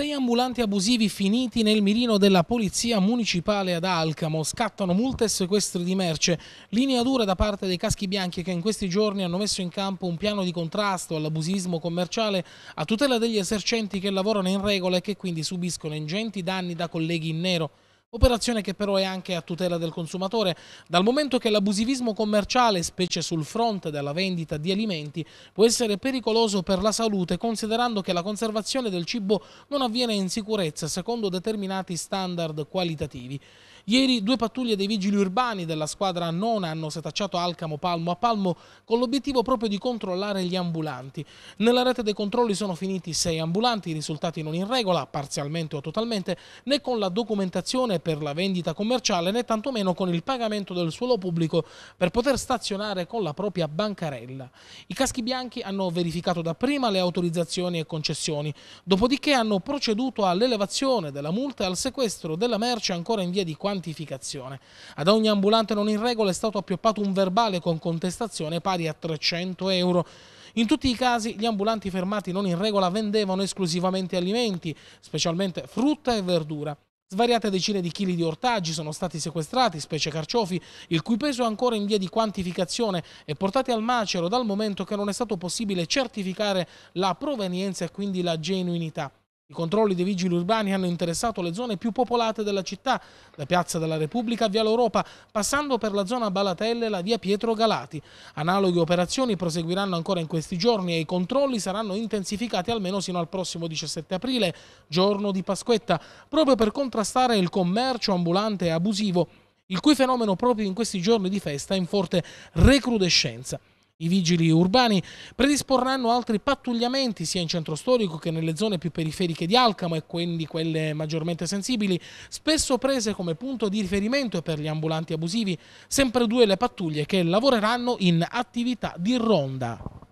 Sei ambulanti abusivi finiti nel mirino della polizia municipale ad Alcamo, scattano multe e sequestri di merce. Linea dura da parte dei caschi bianchi che in questi giorni hanno messo in campo un piano di contrasto all'abusivismo commerciale a tutela degli esercenti che lavorano in regola e che quindi subiscono ingenti danni da colleghi in nero. Operazione che però è anche a tutela del consumatore, dal momento che l'abusivismo commerciale, specie sul fronte della vendita di alimenti, può essere pericoloso per la salute, considerando che la conservazione del cibo non avviene in sicurezza secondo determinati standard qualitativi. Ieri due pattuglie dei vigili urbani della squadra non hanno setacciato Alcamo palmo a palmo con l'obiettivo proprio di controllare gli ambulanti. Nella rete dei controlli sono finiti sei ambulanti, risultati non in regola, parzialmente o totalmente, né con la documentazione né per la vendita commerciale né tantomeno con il pagamento del suolo pubblico per poter stazionare con la propria bancarella. I caschi bianchi hanno verificato dapprima le autorizzazioni e concessioni, dopodiché hanno proceduto all'elevazione della multa e al sequestro della merce ancora in via di quantificazione. Ad ogni ambulante non in regola è stato appioppato un verbale con contestazione pari a 300 euro. In tutti i casi gli ambulanti fermati non in regola vendevano esclusivamente alimenti, specialmente frutta e verdura. Svariate decine di chili di ortaggi sono stati sequestrati, specie carciofi, il cui peso è ancora in via di quantificazione e portati al macero dal momento che non è stato possibile certificare la provenienza e quindi la genuinità. I controlli dei vigili urbani hanno interessato le zone più popolate della città, da Piazza della Repubblica a Via l'Europa, passando per la zona Balatelle e la via Pietro Galati. Analoghe operazioni proseguiranno ancora in questi giorni e i controlli saranno intensificati almeno sino al prossimo 17 aprile, giorno di Pasquetta, proprio per contrastare il commercio ambulante e abusivo, il cui fenomeno proprio in questi giorni di festa è in forte recrudescenza. I vigili urbani predisporranno altri pattugliamenti sia in centro storico che nelle zone più periferiche di Alcamo e quindi quelle maggiormente sensibili, spesso prese come punto di riferimento per gli ambulanti abusivi, sempre due le pattuglie che lavoreranno in attività di ronda.